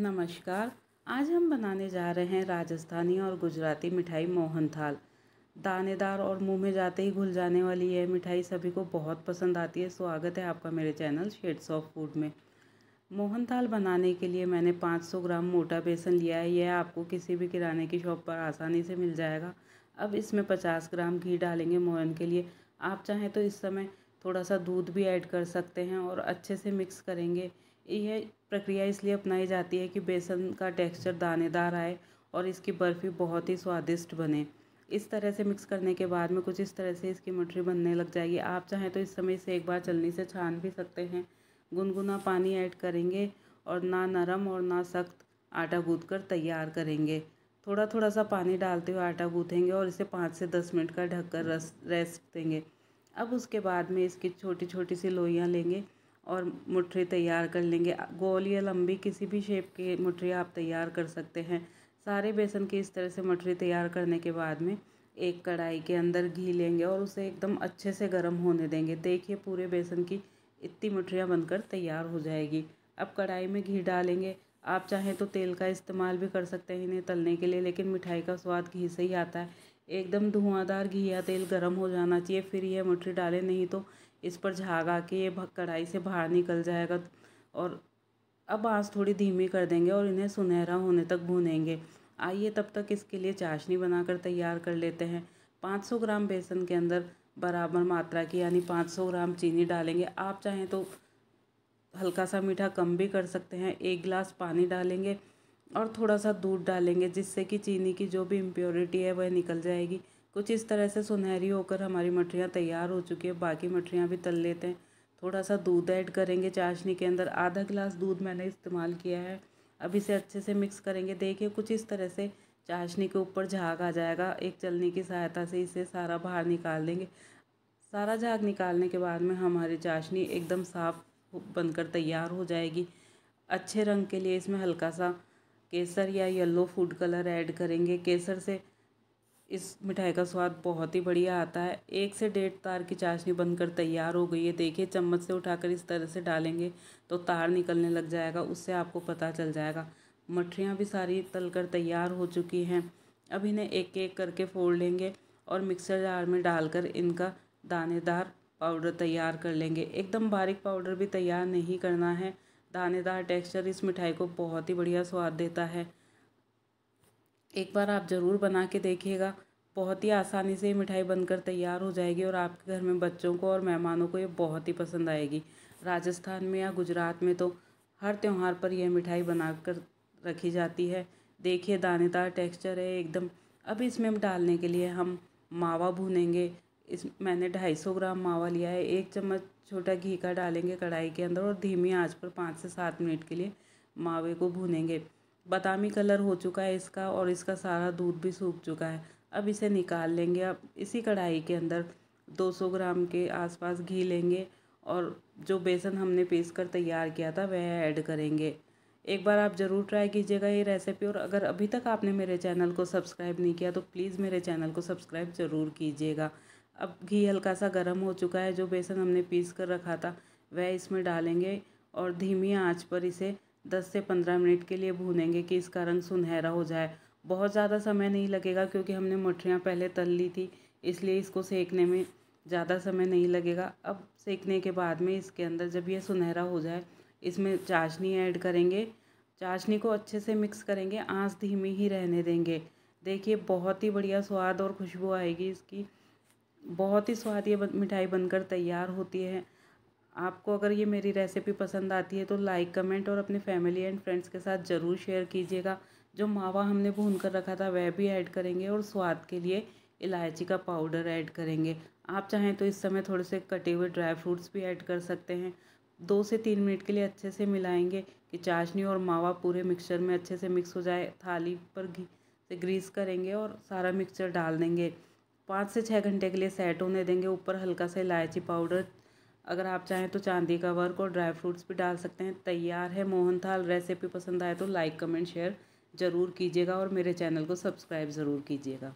नमस्कार आज हम बनाने जा रहे हैं राजस्थानी और गुजराती मिठाई मोहन थाल दानेदार और मुंह में जाते ही घुल जाने वाली यह मिठाई सभी को बहुत पसंद आती है स्वागत है आपका मेरे चैनल शेड्स ऑफ फूड में मोहन थाल बनाने के लिए मैंने 500 ग्राम मोटा बेसन लिया है यह आपको किसी भी किराने की शॉप पर आसानी से मिल जाएगा अब इसमें पचास ग्राम घी डालेंगे मोहन के लिए आप चाहें तो इस समय थोड़ा सा दूध भी ऐड कर सकते हैं और अच्छे से मिक्स करेंगे यह प्रक्रिया इसलिए अपनाई जाती है कि बेसन का टेक्सचर दानेदार आए और इसकी बर्फ़ी बहुत ही स्वादिष्ट बने इस तरह से मिक्स करने के बाद में कुछ इस तरह से इसकी मठरी बनने लग जाएगी आप चाहें तो इस समय इसे एक बार चलनी से छान भी सकते हैं गुनगुना पानी ऐड करेंगे और ना नरम और ना सख्त आटा गूँध कर तैयार करेंगे थोड़ा थोड़ा सा पानी डालते हुए आटा गूँथेंगे और इसे पाँच से दस मिनट का ढककर रस रेस्ट देंगे अब उसके बाद में इसकी छोटी छोटी सी लोइयाँ लेंगे और मुठरी तैयार कर लेंगे गोल या लंबी किसी भी शेप की मुठरी आप तैयार कर सकते हैं सारे बेसन की इस तरह से मठरी तैयार करने के बाद में एक कढ़ाई के अंदर घी लेंगे और उसे एकदम अच्छे से गर्म होने देंगे देखिए पूरे बेसन की इतनी मुठरियाँ बनकर तैयार हो जाएगी अब कढ़ाई में घी डालेंगे आप चाहें तो तेल का इस्तेमाल भी कर सकते हैं इन्हें तलने के लिए लेकिन मिठाई का स्वाद घी से ही आता है एकदम धुआंधार घी या तेल गर्म हो जाना चाहिए फिर यह मठरी डालें नहीं तो इस पर झागा के ये कढ़ाई से बाहर निकल जाएगा और अब आँस थोड़ी धीमी कर देंगे और इन्हें सुनहरा होने तक भूनेंगे आइए तब तक इसके लिए चाशनी बनाकर तैयार कर लेते हैं 500 ग्राम बेसन के अंदर बराबर मात्रा की यानी 500 ग्राम चीनी डालेंगे आप चाहें तो हल्का सा मीठा कम भी कर सकते हैं एक गिलास पानी डालेंगे और थोड़ा सा दूध डालेंगे जिससे कि चीनी की जो भी इम्प्योरिटी है वह निकल जाएगी कुछ इस तरह से सुनहरी होकर हमारी मठरियाँ तैयार हो चुकी है बाकी मठरियाँ भी तल लेते हैं थोड़ा सा दूध ऐड करेंगे चाशनी के अंदर आधा गिलास दूध मैंने इस्तेमाल किया है अब इसे अच्छे से मिक्स करेंगे देखिए कुछ इस तरह से चाशनी के ऊपर झाग आ जाएगा एक चलनी की सहायता से इसे सारा बाहर निकाल देंगे सारा झाग निकालने के बाद में हमारी चाशनी एकदम साफ़ बनकर तैयार हो जाएगी अच्छे रंग के लिए इसमें हल्का सा केसर या येलो फूड कलर ऐड करेंगे केसर से इस मिठाई का स्वाद बहुत ही बढ़िया आता है एक से डेढ़ तार की चाशनी बनकर तैयार हो गई है देखिए चम्मच से उठाकर इस तरह से डालेंगे तो तार निकलने लग जाएगा उससे आपको पता चल जाएगा मठरियाँ भी सारी तल कर तैयार हो चुकी हैं अब इन्हें एक एक करके फोड़ लेंगे और मिक्सर जार में डालकर इनका दानेदार पाउडर तैयार कर लेंगे एकदम बारीक पाउडर भी तैयार नहीं करना है दानेदार टेक्सचर इस मिठाई को बहुत ही बढ़िया स्वाद देता है एक बार आप ज़रूर बना के देखिएगा बहुत ही आसानी से ये मिठाई बनकर तैयार हो जाएगी और आपके घर में बच्चों को और मेहमानों को ये बहुत ही पसंद आएगी राजस्थान में या गुजरात में तो हर त्यौहार पर यह मिठाई बनाकर रखी जाती है देखिए दानेदार टेक्सचर है एकदम अब इसमें डालने के लिए हम मावा भूनेंगे इस मैंने ढाई सौ ग्राम मावा लिया है एक चम्मच छोटा घी का डालेंगे कढ़ाई के अंदर और धीमी आंच पर पाँच से सात मिनट के लिए मावे को भूनेंगे बादामी कलर हो चुका है इसका और इसका सारा दूध भी सूख चुका है अब इसे निकाल लेंगे अब इसी कढ़ाई के अंदर 200 ग्राम के आसपास घी लेंगे और जो बेसन हमने पीस कर तैयार किया था वह ऐड करेंगे एक बार आप ज़रूर ट्राई कीजिएगा ये रेसिपी और अगर अभी तक आपने मेरे चैनल को सब्सक्राइब नहीं किया तो प्लीज़ मेरे चैनल को सब्सक्राइब ज़रूर कीजिएगा अब घी हल्का सा गर्म हो चुका है जो बेसन हमने पीस कर रखा था वह इसमें डालेंगे और धीमी आँच पर इसे दस से पंद्रह मिनट के लिए भूनेंगे कि इसका रंग सुनहरा हो जाए बहुत ज़्यादा समय नहीं लगेगा क्योंकि हमने मठरियाँ पहले तल ली थी इसलिए इसको सेकने में ज़्यादा समय नहीं लगेगा अब सेकने के बाद में इसके अंदर जब यह सुनहरा हो जाए इसमें चाशनी ऐड करेंगे चाशनी को अच्छे से मिक्स करेंगे आँस धीमी ही रहने देंगे देखिए बहुत ही बढ़िया स्वाद और खुशबू आएगी इसकी बहुत ही स्वाद ये मिठाई बनकर तैयार होती है आपको अगर ये मेरी रेसिपी पसंद आती है तो लाइक कमेंट और अपने फैमिली एंड फ्रेंड्स के साथ ज़रूर शेयर कीजिएगा जो मावा हमने भून कर रखा था वह भी ऐड करेंगे और स्वाद के लिए इलायची का पाउडर ऐड करेंगे आप चाहें तो इस समय थोड़े से कटे हुए ड्राई फ्रूट्स भी ऐड कर सकते हैं दो से तीन मिनट के लिए अच्छे से मिलाएंगे कि चाशनी और मावा पूरे मिक्सचर में अच्छे से मिक्स हो जाए थाली पर घी से ग्रीस करेंगे और सारा मिक्सचर डाल देंगे पाँच से छः घंटे के लिए सेट होने देंगे ऊपर हल्का सा इलायची पाउडर अगर आप चाहें तो चांदी का वर्क और ड्राई फ्रूट्स भी डाल सकते हैं तैयार है मोहन थाल रेसिपी पसंद आए तो लाइक कमेंट शेयर ज़रूर कीजिएगा और मेरे चैनल को सब्सक्राइब ज़रूर कीजिएगा